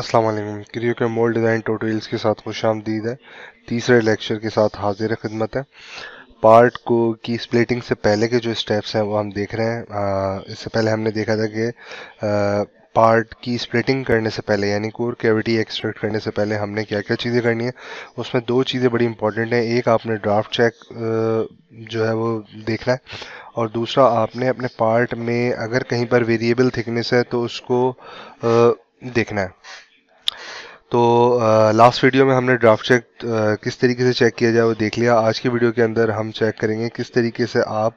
अस्सलाम वालेकुम क्रियो के मोल डिज़ाइन टोटोल्स के साथ खुश आमदीद है तीसरे लेक्चर के साथ हाजिर खिदमत है पार्ट को की स्प्लिटिंग से पहले के जो स्टेप्स हैं वो हम देख रहे हैं इससे पहले हमने देखा था कि पार्ट की स्प्लिटिंग करने से पहले यानी कोर कैविटी एक्सट्रैक्ट करने से पहले हमने क्या क्या चीज़ें करनी है उसमें दो चीज़ें बड़ी इंपॉर्टेंट हैं एक आपने ड्राफ्ट चेक जो है वो देखना है और दूसरा आपने अपने पार्ट में अगर कहीं पर वेरिएबल थिकनेस है तो उसको देखना है तो लास्ट वीडियो में हमने ड्राफ्ट चेक किस तरीके से चेक किया जाए वो देख लिया आज की वीडियो के अंदर हम चेक करेंगे किस तरीके से आप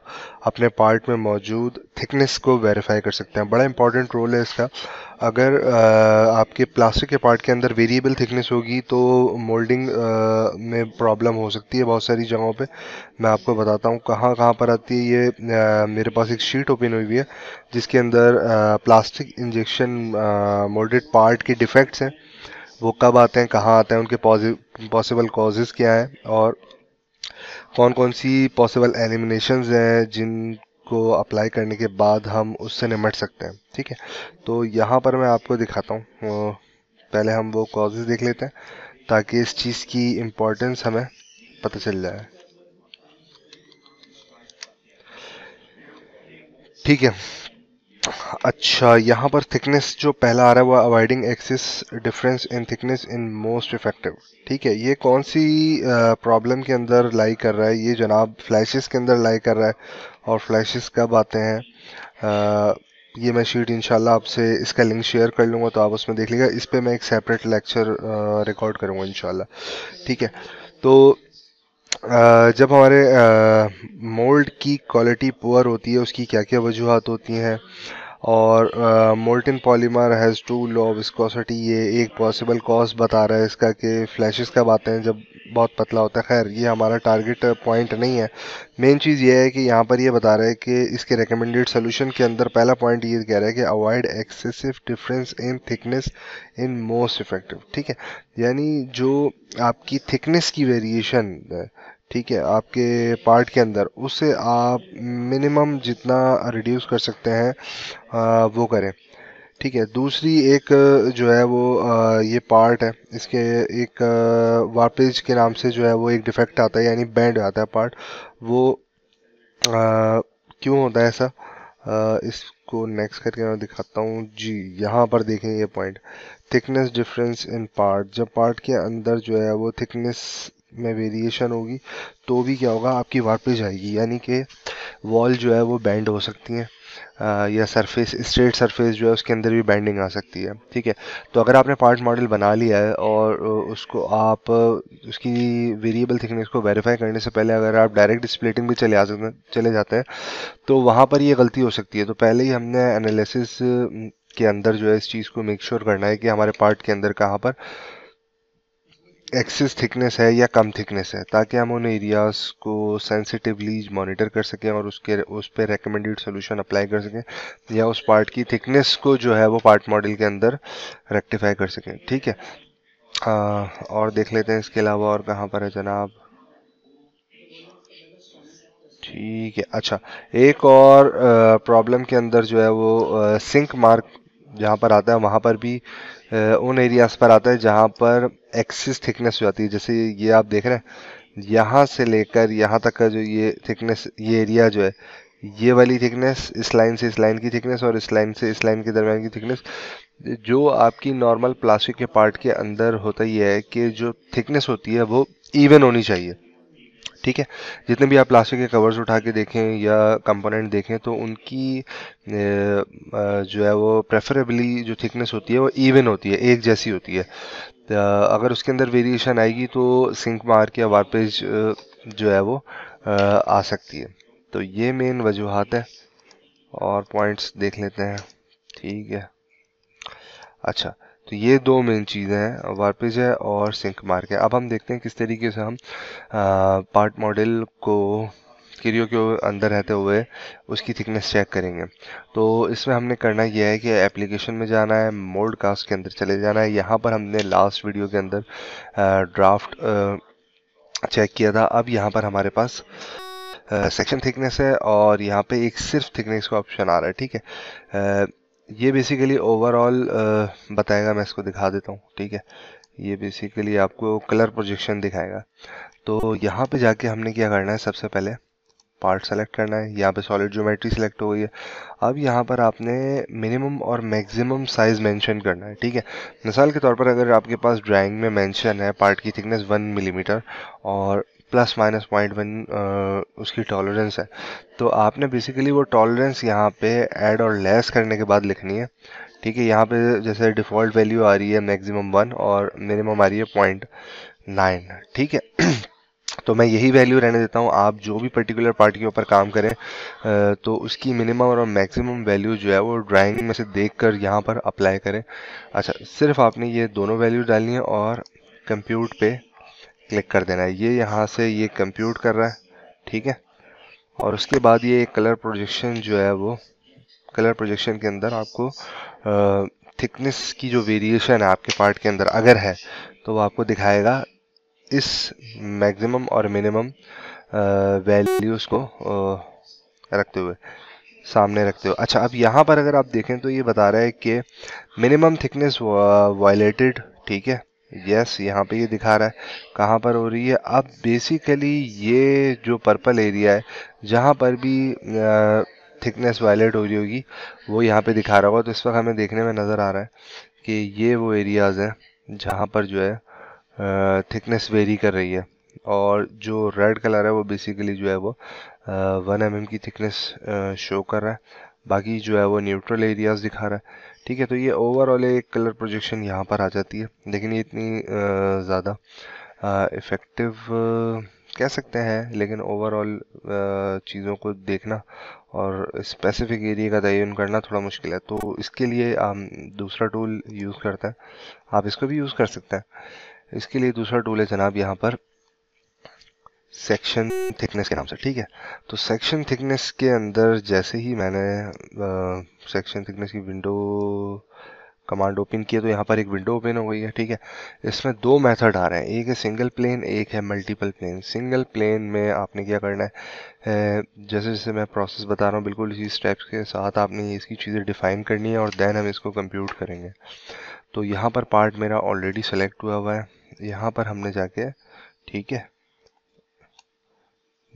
अपने पार्ट में मौजूद थिकनेस को वेरीफाई कर सकते हैं बड़ा इंपॉर्टेंट रोल है इसका अगर आ, आपके प्लास्टिक के पार्ट के अंदर वेरिएबल थिकनेस होगी तो मोल्डिंग में प्रॉब्लम हो सकती है बहुत सारी जगहों पर मैं आपको बताता हूँ कहाँ कहाँ पर आती है ये आ, मेरे पास एक शीट ओपन हुई हुई है जिसके अंदर प्लास्टिक इंजेक्शन मोल्डेड पार्ट के डिफेक्ट्स हैं वो कब आते हैं कहाँ आते हैं उनके पॉसिबल कॉजेज़ क्या हैं और कौन कौन सी पॉसिबल एलिमिनेशन हैं जिनको अप्लाई करने के बाद हम उससे निमट सकते हैं ठीक है तो यहाँ पर मैं आपको दिखाता हूँ पहले हम वो कॉजेज़ देख लेते हैं ताकि इस चीज़ की इम्पोर्टेंस हमें पता चल जाए ठीक है अच्छा यहाँ पर थिकनेस जो पहला आ रहा है वो avoiding excess difference in thickness in most effective ठीक है ये कौन सी प्रॉब्लम के अंदर लाई कर रहा है ये जनाब फ्लैशेस के अंदर लाई कर रहा है और फ्लैशेस कब आते हैं आ, ये मैं शीट इंशाल्लाह आपसे इसका लिंक शेयर कर लूँगा तो आप उसमें देख लीजिएगा इस पर मैं एक सेपरेट लेक्चर रिकॉर्ड करूँगा इनशाला ठीक है तो आ, जब हमारे मोल्ड की क्वालिटी पुअर होती है उसकी क्या क्या वजूहत होती हैं और molten polymer has to low viscosity ये एक पॉसिबल कॉज बता रहा है इसका कि फ्लैशेस कब आते हैं जब बहुत पतला होता है खैर ये हमारा टारगेट पॉइंट नहीं है मेन चीज़ ये है कि यहाँ पर ये बता रहा है कि इसके रिकमेंडेड सोल्यूशन के अंदर पहला पॉइंट ये कह रहा है कि avoid excessive difference in thickness in most effective ठीक है यानी जो आपकी थिकनेस की वेरिएशन ठीक है आपके पार्ट के अंदर उसे आप मिनिमम जितना रिड्यूस कर सकते हैं आ, वो करें ठीक है दूसरी एक जो है वो आ, ये पार्ट है इसके एक वार्पेज के नाम से जो है वो एक डिफेक्ट आता है यानी बैंड आता है पार्ट वो क्यों होता है ऐसा इसको नेक्स्ट करके मैं दिखाता हूँ जी यहाँ पर देखें ये point thickness difference in part जब पार्ट के अंदर जो है वो थिकनेस में वेरिएशन होगी तो भी क्या होगा आपकी वापस जाएगी यानी कि वॉल जो है वो बैंड हो सकती हैं या सरफेस स्ट्रेट सरफेस जो है उसके अंदर भी बैंडिंग आ सकती है ठीक है तो अगर आपने पार्ट मॉडल बना लिया है और उसको आप उसकी वेरिएबल थिकनेस को वेरीफाई करने से पहले अगर आप डायरेक्ट स्प्लिटिंग भी चले आ सकते चले जाते हैं तो वहाँ पर ये गलती हो सकती है तो पहले ही हमने एनालिसिस के अंदर जो है इस चीज़ को मेक श्योर sure करना है कि हमारे पार्ट के अंदर कहाँ पर एक्सिस थिकनेस है या कम थिकनेस है ताकि हम उन एरियाज़ को सेंसिटिवली मॉनिटर कर सकें और उसके उस पर रेकमेंडेड सोल्यूशन अप्लाई कर सकें या उस पार्ट की थिकनेस को जो है वो पार्ट मॉडल के अंदर रेक्टिफाई कर सकें ठीक है आ, और देख लेते हैं इसके अलावा और कहाँ पर है जनाब ठीक है अच्छा एक और प्रॉब्लम के अंदर जो है वो सिंक मार्क जहाँ पर आता है वहाँ पर भी उन एरियाज पर आता है जहाँ पर एक्सिस थिकनेस हो जाती है जैसे ये आप देख रहे हैं यहाँ से लेकर यहाँ तक का जो ये थिकनेस ये एरिया जो है ये वाली थिकनेस इस लाइन से इस लाइन की थिकनेस और इस लाइन से इस लाइन के दरमियान की थिकनेस जो आपकी नॉर्मल प्लास्टिक के पार्ट के अंदर होता ही है कि जो थिकनेस होती है वो इवन होनी चाहिए ठीक है जितने भी आप प्लास्टिक के कवर्स उठा के देखें या कंपोनेंट देखें तो उनकी जो है वो प्रेफरेबली जो थिकनेस होती है वो इवन होती है एक जैसी होती है तो अगर उसके अंदर वेरिएशन आएगी तो सिंक मार्क या वारपेज जो है वो आ सकती है तो ये मेन वजूहत है और पॉइंट्स देख लेते हैं ठीक है अच्छा तो ये दो मेन चीज़ें हैं वारपेज है और सिंक मार्क है अब हम देखते हैं किस तरीके से हम आ, पार्ट मॉडल को क्रियो के अंदर रहते हुए उसकी थिकनेस चेक करेंगे तो इसमें हमने करना यह है कि एप्लीकेशन में जाना है मोल्ड कास्ट के अंदर चले जाना है यहाँ पर हमने लास्ट वीडियो के अंदर ड्राफ्ट चेक किया था अब यहाँ पर हमारे पास सेक्शन थिकनेस है और यहाँ पे एक सिर्फ थिकनेस का ऑप्शन आ रहा है ठीक है ये बेसिकली ओवरऑल uh, बताएगा मैं इसको दिखा देता हूँ ठीक है ये बेसिकली आपको कलर प्रोजेक्शन दिखाएगा तो यहाँ पे जाके हमने क्या करना है सबसे पहले पार्ट सेलेक्ट करना है यहाँ पे सॉलिड ज्योमेट्री सेलेक्ट हो गई है अब यहाँ पर आपने मिनिमम और मैक्सिमम साइज़ मेंशन करना है ठीक है मिसाल के तौर पर अगर आपके पास ड्राइंग में मेंशन है पार्ट की थिकनेस वन मिलीमीटर और प्लस माइनस पॉइंट वन उसकी टॉलरेंस है तो आपने बेसिकली वो टॉलरेंस यहाँ पे ऐड और लेस करने के बाद लिखनी है ठीक है यहाँ पे जैसे डिफ़ॉल्ट वैल्यू आ रही है मैक्सिमम वन और मिनिमम आ रही है पॉइंट नाइन ठीक है तो मैं यही वैल्यू रहने देता हूँ आप जो भी पर्टिकुलर पार्ट के ऊपर काम करें तो उसकी मिनिमम और मैक्सिमम वैल्यू जो है वो ड्राइंग में से देख कर यहाँ पर अप्लाई करें अच्छा सिर्फ आपने ये दोनों वैल्यू डालनी है और कंप्यूट पे क्लिक कर देना है ये यहाँ से ये कंप्यूट कर रहा है ठीक है और उसके बाद ये कलर प्रोजेक्शन जो है वो कलर प्रोजेक्शन के अंदर आपको थिकनेस की जो वेरिएशन है आपके पार्ट के अंदर अगर है तो वो आपको दिखाएगा इस मैक्सिमम और मिनिमम वैल्यूज़ को रखते हुए सामने रखते हो अच्छा अब यहाँ पर अगर आप देखें तो ये बता रहा है कि मिनिमम थिकनेस वायलेटेड ठीक है यस यहाँ पे ये दिखा रहा है कहाँ पर हो रही है अब बेसिकली ये जो पर्पल एरिया है जहाँ पर भी थिकनेस वायलेट हो रही होगी वो यहाँ पे दिखा रहा होगा तो इस वक्त हमें देखने में नज़र आ रहा है कि ये वो एरियाज़ हैं जहाँ पर जो है थिकनेस वेरी कर रही है और जो रेड कलर है वो बेसिकली जो है वो वन एम mm की थिकनेस शो कर रहा है बाकी जो है वो न्यूट्रल एरियाज दिखा रहा है ठीक है तो ये ओवरऑल एक कलर प्रोजेक्शन यहाँ पर आ जाती है लेकिन ये इतनी ज़्यादा इफ़ेक्टिव कह सकते हैं लेकिन ओवरऑल चीज़ों को देखना और स्पेसिफिक एरिया का तयन करना थोड़ा मुश्किल है तो इसके लिए हम दूसरा टूल यूज़ करते हैं आप इसको भी यूज़ कर सकते हैं इसके लिए दूसरा टूल है जनाब यहाँ पर सेक्शन थिकनेस के नाम से ठीक है तो सेक्शन थिकनेस के अंदर जैसे ही मैंने सेक्शन थिकनेस की विंडो कमांड ओपन किया तो यहाँ पर एक विंडो ओपन हो गई है ठीक है इसमें दो मेथड आ रहे हैं एक है सिंगल प्लेन एक है मल्टीपल प्लेन सिंगल प्लेन में आपने क्या करना है जैसे जैसे मैं प्रोसेस बता रहा हूँ बिल्कुल इसी स्टेप्स के साथ आपने इसकी चीज़ें डिफाइन करनी है और देन हम इसको कंप्यूट करेंगे तो यहाँ पर पार्ट मेरा ऑलरेडी सेलेक्ट हुआ हुआ है यहाँ पर हमने जाके ठीक है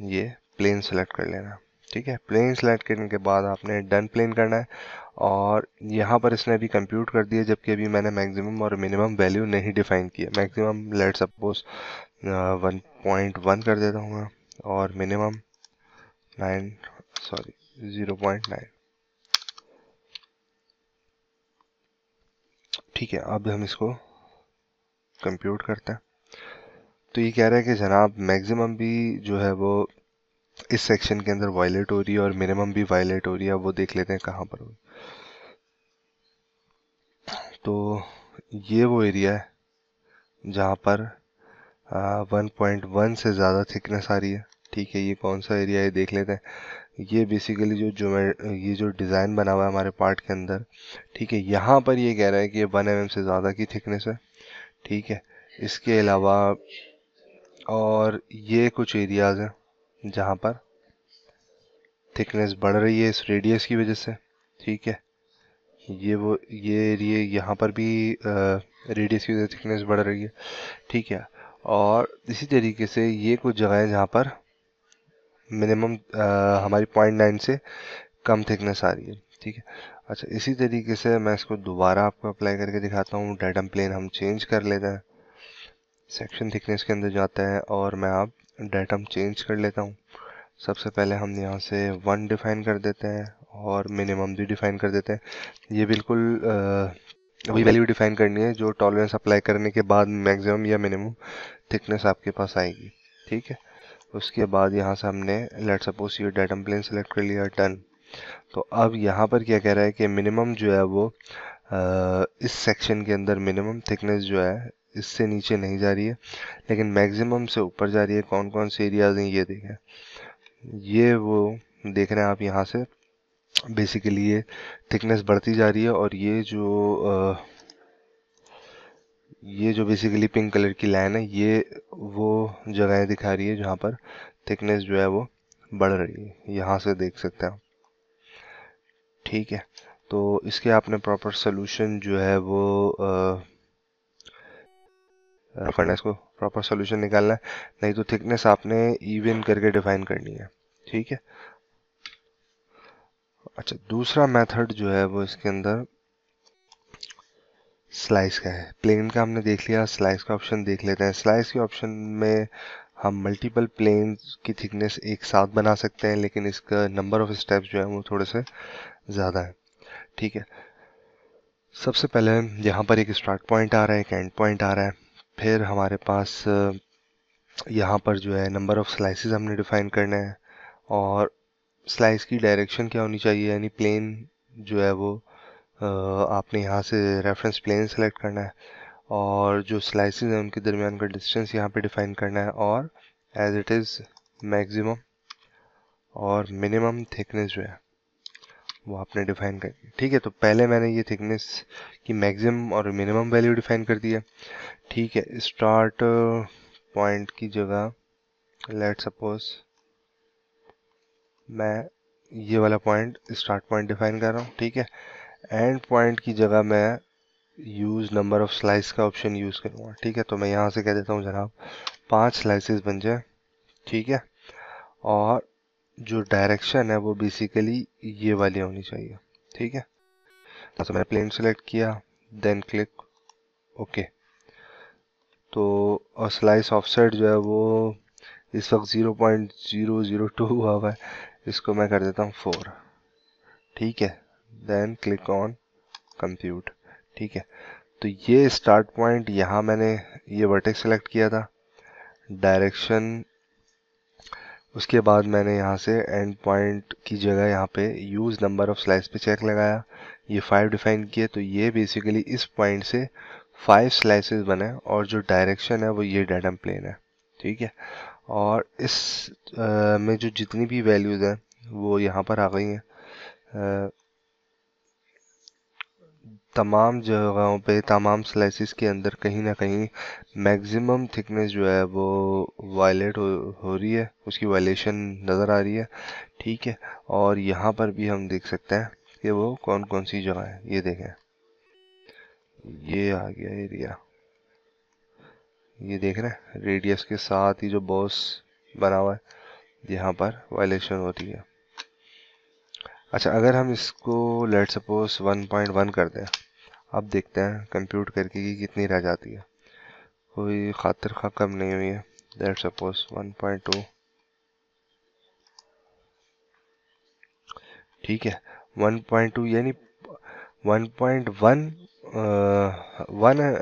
ये प्लेन सेलेक्ट कर लेना ठीक है प्लेन सेलेक्ट करने के बाद आपने डन प्लेन करना है और यहाँ पर इसने अभी कंप्यूट कर दिया जबकि अभी मैंने मैक्सिमम और मिनिमम वैल्यू नहीं डिफाइन किया maximum let suppose one point one कर देता हूँ मैं और minimum nine sorry zero point nine ठीक है अब हम इसको कंप्यूट करते हैं तो ये कह रहा है कि जनाब मैक्सिमम भी जो है वो इस सेक्शन के अंदर वायलेट हो रही है और मिनिमम भी वायलेट हो रही है वो देख लेते हैं कहाँ पर हो तो ये वो एरिया है जहाँ पर वन पॉइंट वन से ज़्यादा थिकनेस आ रही है ठीक है ये कौन सा एरिया है देख लेते हैं ये बेसिकली जो जो ये जो डिज़ाइन बना हुआ है हमारे पार्ट के अंदर ठीक है यहाँ पर ये कह रहा है कि ये वन एम से ज़्यादा की थिकनेस है ठीक है इसके अलावा और ये कुछ एरियाज़ हैं जहाँ पर थिकनेस बढ़ रही है इस रेडियस की वजह से ठीक है ये वो ये एरिए यहाँ पर भी रेडियस की वजह से थिकनेस बढ़ रही है ठीक है और इसी तरीके से ये कुछ जगह है जहाँ पर मिनिमम हमारी पॉइंट नाइन से कम थिकनेस आ रही है ठीक है अच्छा इसी तरीके से मैं इसको दोबारा आपको अप्लाई करके दिखाता हूँ डेटम प्लेन हम चेंज कर लेते हैं सेक्शन थिकनेस के अंदर जाता है और मैं आप डेटम चेंज कर लेता हूँ सबसे पहले हम यहाँ से वन डिफ़ाइन कर देते हैं और मिनिमम भी डिफ़ाइन कर देते हैं ये बिल्कुल वही वैल्यू डिफ़ाइन करनी है जो टॉलरेंस अप्लाई करने के बाद मैक्सिमम या मिनिमम थिकनेस आपके पास आएगी ठीक है उसके बाद यहाँ से हमने लेट सपोज ये डेटम प्लेन सेलेक्ट कर लिया टन तो अब यहाँ पर क्या कह रहा है कि मिनिमम जो है वो आ, इस सेक्शन के अंदर मिनिमम थिकनेस जो है इससे नीचे नहीं जा रही है लेकिन मैक्सिमम से ऊपर जा रही है कौन कौन से एरियाज हैं ये देखें ये वो देख रहे हैं आप यहाँ से बेसिकली ये थिकनेस बढ़ती जा रही है और ये जो आ, ये जो बेसिकली पिंक कलर की लाइन है ये वो जगहें दिखा रही है जहाँ पर थिकनेस जो है वो बढ़ रही है यहाँ से देख सकते हैं ठीक है तो इसके आपने प्रॉपर सोल्यूशन जो है वो आ, करना इसको प्रॉपर सोल्यूशन निकालना है नहीं तो थिकनेस आपने इवन करके डिफाइन करनी है ठीक है अच्छा दूसरा मेथड जो है वो इसके अंदर स्लाइस का है प्लेन का हमने देख लिया स्लाइस का ऑप्शन देख लेते हैं स्लाइस के ऑप्शन में हम मल्टीपल प्लेन की थिकनेस एक साथ बना सकते हैं लेकिन इसका नंबर ऑफ स्टेप जो है वो थोड़े से ज़्यादा है ठीक है सबसे पहले यहाँ पर एक स्टार्ट पॉइंट आ रहा है एक एंड पॉइंट आ रहा है फिर हमारे पास यहाँ पर जो है नंबर ऑफ़ स्लाइसेस हमने डिफ़ाइन करना है और स्लाइस की डायरेक्शन क्या होनी चाहिए यानी प्लेन जो है वो आपने यहाँ से रेफरेंस प्लेन सेलेक्ट करना है और जो स्लाइसेस हैं उनके दरमियान का डिस्टेंस यहाँ पे डिफ़ाइन करना है और एज इट इज़ मैक्सिमम और मिनिमम थिकनेस जो है वो आपने डिफाइन कर दिया ठीक है तो पहले मैंने ये थिकनेस की मैक्सिमम और मिनिमम वैल्यू डिफाइन कर दिया ठीक है स्टार्ट पॉइंट uh, की जगह लेट सपोज मैं ये वाला पॉइंट स्टार्ट पॉइंट डिफाइन कर रहा हूँ ठीक है एंड पॉइंट की जगह मैं यूज़ नंबर ऑफ स्लाइस का ऑप्शन यूज़ करूँगा ठीक है तो मैं यहाँ से कह देता हूँ जनाब पांच स्लाइसेस बन जाए ठीक है और जो डायरेक्शन है वो बेसिकली ये वाली होनी चाहिए ठीक है तो मैंने प्लेन सेलेक्ट किया देन क्लिक ओके तो और स्लाइस ऑफसेट जो है वो इस वक्त zero point zero zero two हुआ हुआ है इसको मैं कर देता हूँ फोर ठीक है देन क्लिक ऑन कंप्यूट ठीक है तो ये स्टार्ट पॉइंट यहाँ मैंने ये वर्टेक्स सेलेक्ट किया था डायरेक्शन उसके बाद मैंने यहाँ से एंड पॉइंट की जगह यहाँ पे यूज़ नंबर ऑफ स्लाइस पे चेक लगाया ये फाइव डिफाइन किए तो ये बेसिकली इस पॉइंट से फाइव स्लाइसेस बने और जो डायरेक्शन है वो ये डेडम प्लेन है ठीक है और इस आ, में जो जितनी भी वैल्यूज़ हैं वो यहाँ पर आ गई हैं तमाम जगहों पे तमाम स्लाइसिस के अंदर कहीं ना कहीं मैक्सिमम थिकनेस जो है वो वायलेट हो हो रही है उसकी वायलेशन नज़र आ रही है ठीक है और यहाँ पर भी हम देख सकते हैं कि वो कौन कौन सी जगह है ये देखें ये आ गया एरिया ये देख रहे हैं रेडियस के साथ ही जो बॉस बना हुआ है यहाँ पर वायलेशन होती है अच्छा अगर हम इसको लेट सपोज 1.1 कर दें अब देखते हैं कंप्यूट करके कि कितनी रह जाती है कोई खातर खा कम नहीं हुई है दैट सपोज 1.2 ठीक है 1.2 यानी 1.1 वन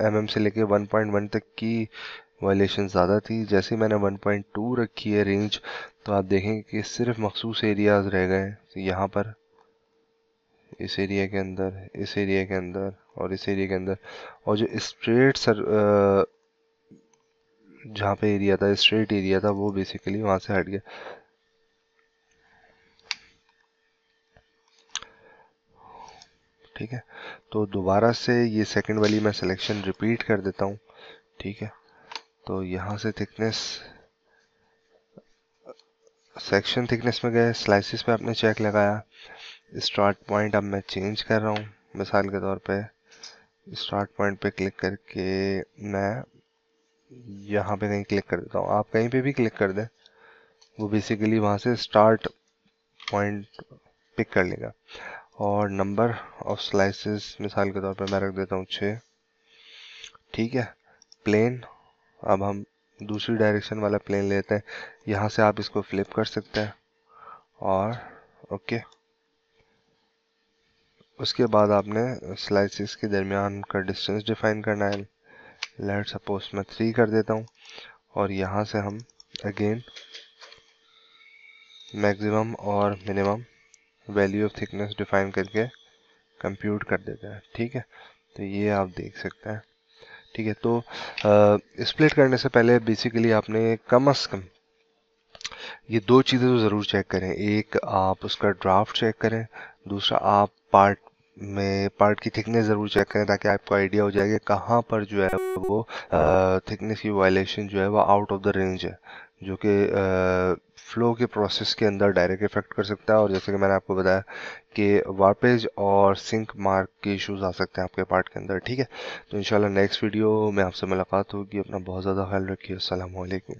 एम mm से लेके 1.1 तक की वायलेशन ज़्यादा थी जैसे मैंने 1.2 रखी है रेंज तो आप देखेंगे कि सिर्फ मखसूस एरियाज़ रह गए हैं यहाँ पर इस एरिया के अंदर इस एरिया के अंदर और इस एरिया के अंदर और जो स्ट्रेट सर जहाँ पे एरिया था स्ट्रेट एरिया था वो बेसिकली वहाँ से हट गया ठीक है तो दोबारा से ये सेकंड वाली मैं सिलेक्शन रिपीट कर देता हूँ ठीक है तो यहाँ से थिकनेस सेक्शन थिकनेस में गए स्लाइसिस पे आपने चेक लगाया स्टार्ट पॉइंट अब मैं चेंज कर रहा हूँ मिसाल के तौर पे स्टार्ट पॉइंट पे क्लिक करके मैं यहाँ पे कहीं क्लिक कर देता हूँ आप कहीं पे भी क्लिक कर दें वो बेसिकली वहाँ से स्टार्ट पॉइंट पिक कर लेगा और नंबर ऑफ स्लाइसेस मिसाल के तौर पे मैं रख देता हूँ छः ठीक है प्लेन अब हम दूसरी डायरेक्शन वाला प्लेन लेते हैं यहाँ से आप इसको फ्लिप कर सकते हैं और ओके okay. उसके बाद आपने स्लाइसिस के दरमियान का डिस्टेंस डिफाइन करना है लेट सपोज मैं थ्री कर देता हूँ और यहाँ से हम अगेन मैक्सिमम और minimum value of thickness define करके कंप्यूट कर देते हैं ठीक है तो ये आप देख सकते हैं ठीक है तो स्प्लिट करने से पहले बेसिकली आपने कम अज़ कम ये दो चीज़ें तो ज़रूर चेक करें एक आप उसका ड्राफ्ट चेक करें दूसरा आप पार्ट में पार्ट की थिकनेस ज़रूर चेक करें ताकि आपको आइडिया हो जाए कि कहाँ पर जो है वो थिकनेस की वायलेशन जो है वो आउट ऑफ द रेंज है जो कि फ्लो के प्रोसेस के अंदर डायरेक्ट इफेक्ट कर सकता है और जैसे कि मैंने आपको बताया कि वार्पेज और सिंक मार्क के इश्यूज आ सकते हैं आपके पार्ट के अंदर ठीक है तो इंशाल्लाह नेक्स्ट वीडियो में आपसे मुलाकात होगी अपना बहुत ज़्यादा ख्याल रखिए असल